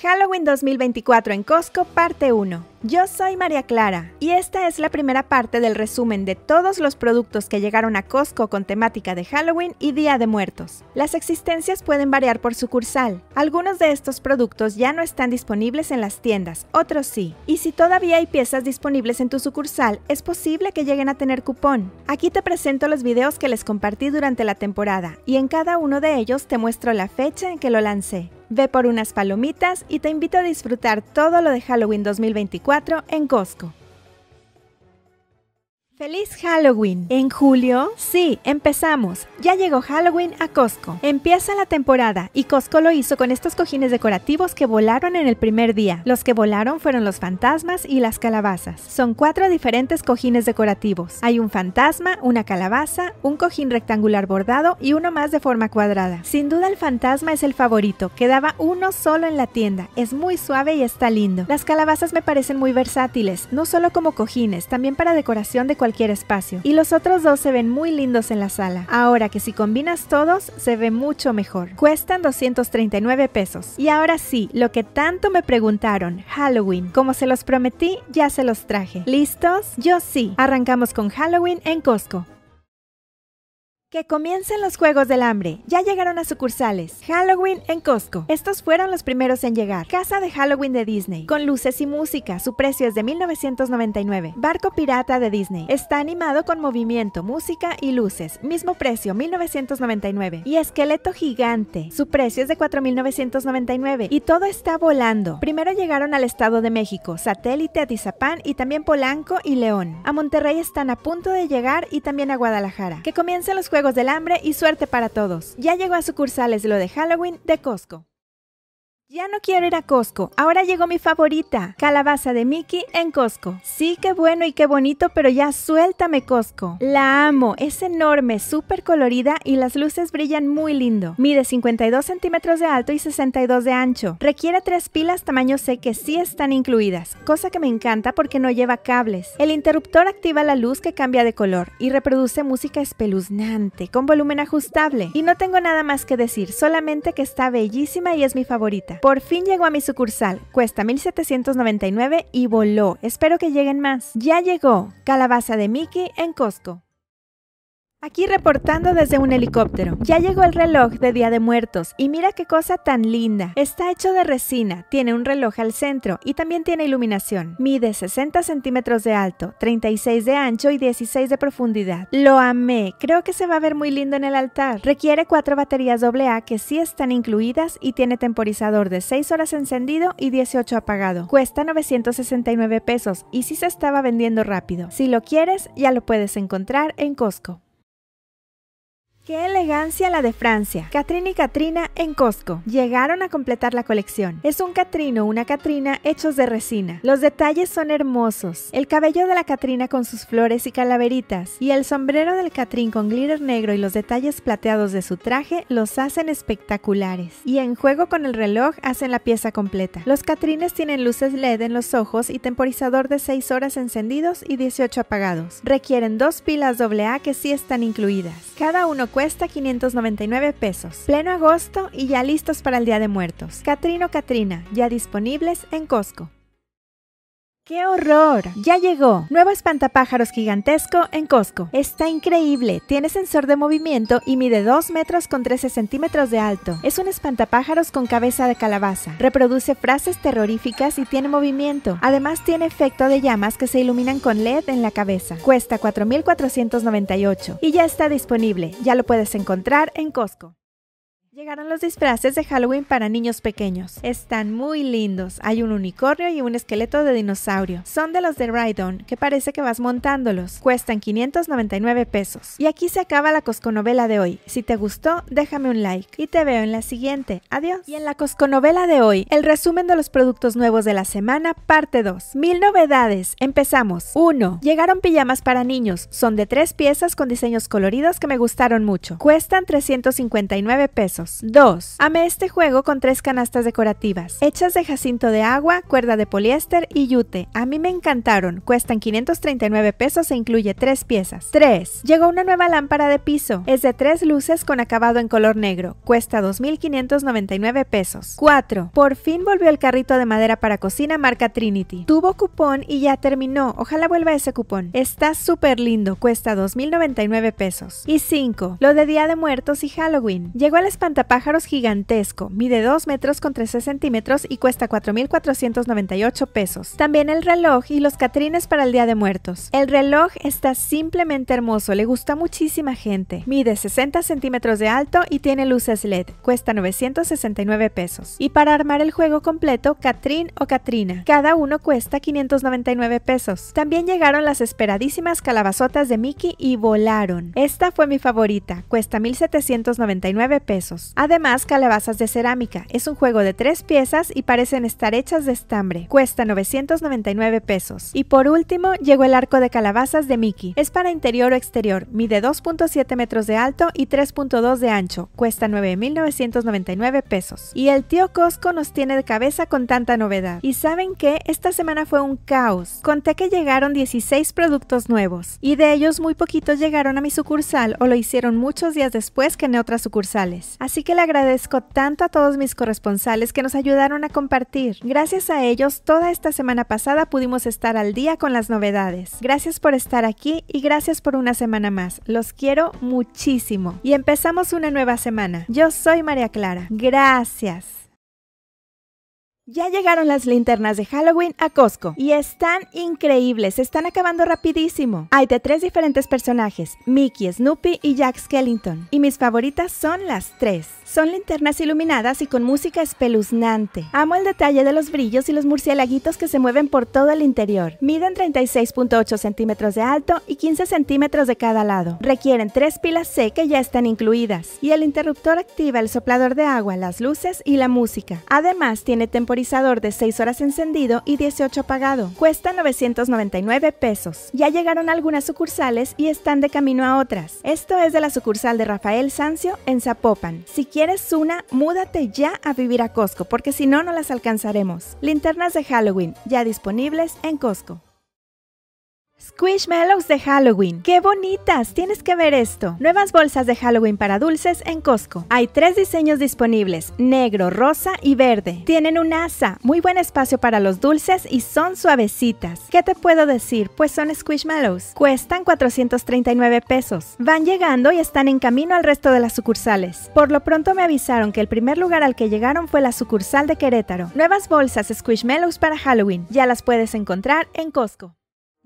Halloween 2024 en Costco, parte 1. Yo soy María Clara y esta es la primera parte del resumen de todos los productos que llegaron a Costco con temática de Halloween y Día de Muertos. Las existencias pueden variar por sucursal. Algunos de estos productos ya no están disponibles en las tiendas, otros sí. Y si todavía hay piezas disponibles en tu sucursal, es posible que lleguen a tener cupón. Aquí te presento los videos que les compartí durante la temporada y en cada uno de ellos te muestro la fecha en que lo lancé. Ve por unas palomitas y te invito a disfrutar todo lo de Halloween 2024 en Costco. ¡Feliz Halloween! ¿En julio? Sí, empezamos. Ya llegó Halloween a Costco. Empieza la temporada y Costco lo hizo con estos cojines decorativos que volaron en el primer día. Los que volaron fueron los fantasmas y las calabazas. Son cuatro diferentes cojines decorativos. Hay un fantasma, una calabaza, un cojín rectangular bordado y uno más de forma cuadrada. Sin duda el fantasma es el favorito, quedaba uno solo en la tienda. Es muy suave y está lindo. Las calabazas me parecen muy versátiles, no solo como cojines, también para decoración de cualquier espacio. Y los otros dos se ven muy lindos en la sala. Ahora que si combinas todos, se ve mucho mejor. Cuestan 239 pesos. Y ahora sí, lo que tanto me preguntaron, Halloween. Como se los prometí, ya se los traje. ¿Listos? Yo sí. Arrancamos con Halloween en Costco. Que comiencen los Juegos del Hambre. Ya llegaron a sucursales. Halloween en Costco. Estos fueron los primeros en llegar. Casa de Halloween de Disney. Con luces y música. Su precio es de 1999. Barco Pirata de Disney. Está animado con movimiento, música y luces. Mismo precio, 1999. Y Esqueleto Gigante. Su precio es de 4.999. Y todo está volando. Primero llegaron al Estado de México, Satélite, Atizapán y también Polanco y León. A Monterrey están a punto de llegar y también a Guadalajara. Que comiencen los Juegos Juegos del Hambre y suerte para todos. Ya llegó a sucursales lo de Halloween de Costco. Ya no quiero ir a Costco, ahora llegó mi favorita, calabaza de Mickey en Costco. Sí, qué bueno y qué bonito, pero ya suéltame Costco. La amo, es enorme, súper colorida y las luces brillan muy lindo. Mide 52 centímetros de alto y 62 de ancho. Requiere tres pilas tamaño C que sí están incluidas, cosa que me encanta porque no lleva cables. El interruptor activa la luz que cambia de color y reproduce música espeluznante, con volumen ajustable. Y no tengo nada más que decir, solamente que está bellísima y es mi favorita. Por fin llegó a mi sucursal. Cuesta 1799 y voló. Espero que lleguen más. Ya llegó. Calabaza de Mickey en Costco. Aquí reportando desde un helicóptero. Ya llegó el reloj de Día de Muertos y mira qué cosa tan linda. Está hecho de resina, tiene un reloj al centro y también tiene iluminación. Mide 60 centímetros de alto, 36 de ancho y 16 de profundidad. Lo amé, creo que se va a ver muy lindo en el altar. Requiere cuatro baterías AA que sí están incluidas y tiene temporizador de 6 horas encendido y 18 apagado. Cuesta 969 pesos y sí se estaba vendiendo rápido. Si lo quieres, ya lo puedes encontrar en Costco. Qué elegancia la de Francia. Catrín y Catrina en Costco. Llegaron a completar la colección. Es un Catrino, una Catrina hechos de resina. Los detalles son hermosos. El cabello de la Catrina con sus flores y calaveritas y el sombrero del Catrín con glitter negro y los detalles plateados de su traje los hacen espectaculares. Y en juego con el reloj hacen la pieza completa. Los Catrines tienen luces LED en los ojos y temporizador de 6 horas encendidos y 18 apagados. Requieren dos pilas AA que sí están incluidas. Cada uno cuesta 599 pesos. Pleno agosto y ya listos para el Día de Muertos. Catrino Catrina, ya disponibles en Costco. ¡Qué horror! Ya llegó. Nuevo espantapájaros gigantesco en Costco. Está increíble. Tiene sensor de movimiento y mide 2 metros con 13 centímetros de alto. Es un espantapájaros con cabeza de calabaza. Reproduce frases terroríficas y tiene movimiento. Además tiene efecto de llamas que se iluminan con LED en la cabeza. Cuesta 4.498 y ya está disponible. Ya lo puedes encontrar en Costco. Llegaron los disfraces de Halloween para niños pequeños. Están muy lindos. Hay un unicornio y un esqueleto de dinosaurio. Son de los de Rydon, que parece que vas montándolos. Cuestan 599 pesos. Y aquí se acaba la cosconovela de hoy. Si te gustó, déjame un like. Y te veo en la siguiente. Adiós. Y en la cosconovela de hoy, el resumen de los productos nuevos de la semana, parte 2. Mil novedades. Empezamos. 1. Llegaron pijamas para niños. Son de tres piezas con diseños coloridos que me gustaron mucho. Cuestan 359 pesos. 2. Amé este juego con tres canastas decorativas, hechas de jacinto de agua, cuerda de poliéster y yute. A mí me encantaron, cuestan 539 pesos e incluye tres piezas. 3. Llegó una nueva lámpara de piso, es de tres luces con acabado en color negro, cuesta 2.599 pesos. 4. Por fin volvió el carrito de madera para cocina marca Trinity. Tuvo cupón y ya terminó, ojalá vuelva ese cupón. Está súper lindo, cuesta 2.099 pesos. Y 5. Lo de Día de Muertos y Halloween. Llegó al pájaros gigantesco, mide 2 metros con 13 centímetros y cuesta 4.498 pesos. También el reloj y los catrines para el Día de Muertos. El reloj está simplemente hermoso, le gusta muchísima gente. Mide 60 centímetros de alto y tiene luces LED, cuesta 969 pesos. Y para armar el juego completo, Catrín o Catrina, cada uno cuesta 599 pesos. También llegaron las esperadísimas calabazotas de Mickey y volaron. Esta fue mi favorita, cuesta 1.799 pesos. Además, calabazas de cerámica. Es un juego de tres piezas y parecen estar hechas de estambre. Cuesta 999 pesos. Y por último, llegó el arco de calabazas de Mickey. Es para interior o exterior. Mide 2.7 metros de alto y 3.2 de ancho. Cuesta 9.999 pesos. Y el tío Costco nos tiene de cabeza con tanta novedad. ¿Y saben qué? Esta semana fue un caos. Conté que llegaron 16 productos nuevos. Y de ellos muy poquitos llegaron a mi sucursal o lo hicieron muchos días después que en otras sucursales. Así Así que le agradezco tanto a todos mis corresponsales que nos ayudaron a compartir. Gracias a ellos, toda esta semana pasada pudimos estar al día con las novedades. Gracias por estar aquí y gracias por una semana más. Los quiero muchísimo. Y empezamos una nueva semana. Yo soy María Clara. Gracias. Ya llegaron las linternas de Halloween a Costco y están increíbles, se están acabando rapidísimo. Hay de tres diferentes personajes, Mickey, Snoopy y Jack Skellington. Y mis favoritas son las tres. Son linternas iluminadas y con música espeluznante. Amo el detalle de los brillos y los murciélaguitos que se mueven por todo el interior. Miden 36.8 centímetros de alto y 15 centímetros de cada lado. Requieren tres pilas C que ya están incluidas. Y el interruptor activa el soplador de agua, las luces y la música. Además tiene temporada de 6 horas encendido y 18 apagado. Cuesta 999 pesos. Ya llegaron algunas sucursales y están de camino a otras. Esto es de la sucursal de Rafael Sancio en Zapopan. Si quieres una, múdate ya a vivir a Costco porque si no, no las alcanzaremos. Linternas de Halloween ya disponibles en Costco. Squish Squishmallows de Halloween. ¡Qué bonitas! Tienes que ver esto. Nuevas bolsas de Halloween para dulces en Costco. Hay tres diseños disponibles, negro, rosa y verde. Tienen un asa, muy buen espacio para los dulces y son suavecitas. ¿Qué te puedo decir? Pues son Squishmallows. Cuestan 439 pesos. Van llegando y están en camino al resto de las sucursales. Por lo pronto me avisaron que el primer lugar al que llegaron fue la sucursal de Querétaro. Nuevas bolsas Squishmallows para Halloween. Ya las puedes encontrar en Costco.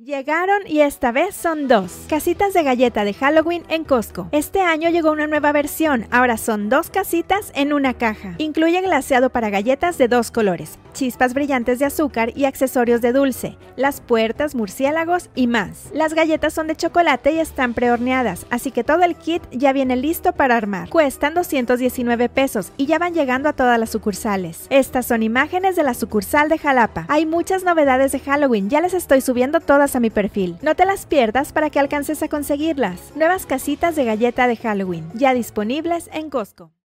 Llegaron y esta vez son dos. Casitas de galleta de Halloween en Costco. Este año llegó una nueva versión, ahora son dos casitas en una caja. Incluye glaseado para galletas de dos colores, chispas brillantes de azúcar y accesorios de dulce, las puertas, murciélagos y más. Las galletas son de chocolate y están prehorneadas, así que todo el kit ya viene listo para armar. Cuestan 219 pesos y ya van llegando a todas las sucursales. Estas son imágenes de la sucursal de Jalapa. Hay muchas novedades de Halloween, ya les estoy subiendo todas a mi perfil. No te las pierdas para que alcances a conseguirlas. Nuevas casitas de galleta de Halloween, ya disponibles en Costco.